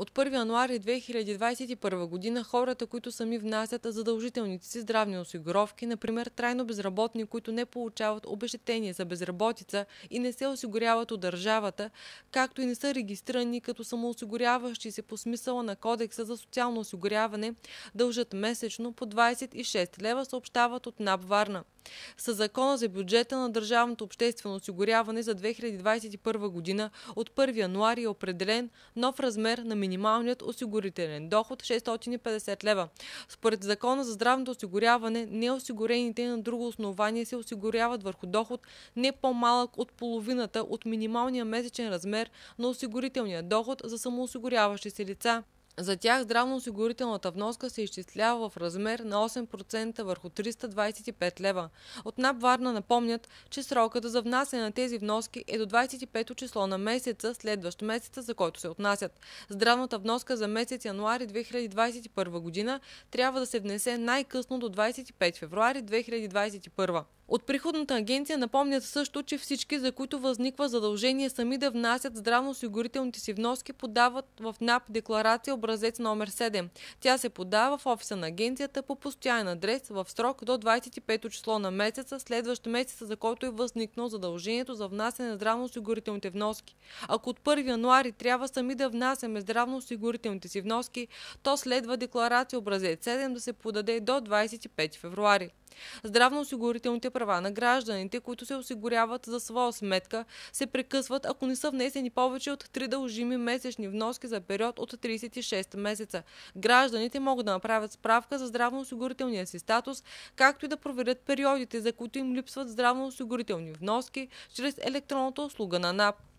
От 1 януари 2021 година хората, които сами внасят задължителните си здравни осигуровки, например трайно безработни, които не получават обещетение за безработица и не се осигуряват от държавата, както и не са регистрирани като самоосигуряващи се по смисъла на Кодекса за социално осигуряване, дължат месечно по 26 лева, съобщават от НАП Варна. С закона за бюджета на държавното обществено осигуряване за 2021 година от 1 януари е определен нов размер на минималният осигурителен доход 650 лева. Според закона за здравното осигуряване неосигурените на друго основание се осигуряват върху доход не по-малък от половината от минималния месечен размер на осигурителния доход за самоосигуряващи се лица. За тях здравноосигурителната вноска се изчислява в размер на 8% върху 325 лева. От НАП Варна напомнят, че сроката за внасяне на тези вноски е до 25-то число на месеца, следващ месеца, за който се отнасят. Здравната вноска за месец януари 2021 година трябва да се внесе най-късно до 25 февруари 2021. От приходната агенция напомнят също, че всички, за които възниква задължение сами да внасят здравноосигурителните си вноски, подават в НАП декларация образец номер 7. Тя се подава в офиса на агенцията по постоянен адрес в срок до 25 число на месеца, следващ месеца, за който е възникнал задължението за внасяне на здравноосигурителните вноски. Ако от 1 януари трябва сами да внасяме здравноосигурителните си вноски, то следва декларация образец 7 да се подаде до 25 февруари. Здравноосигурителните права на гражданите, които се осигуряват за своя сметка, се прекъсват, ако не са внесени повече от 3 дължими месечни вноски за период от 36 месеца. Гражданите могат да направят справка за здравноосигурителния си статус, както и да проверят периодите, за които им липсват здравноосигурителни вноски, чрез електронната услуга на НАП.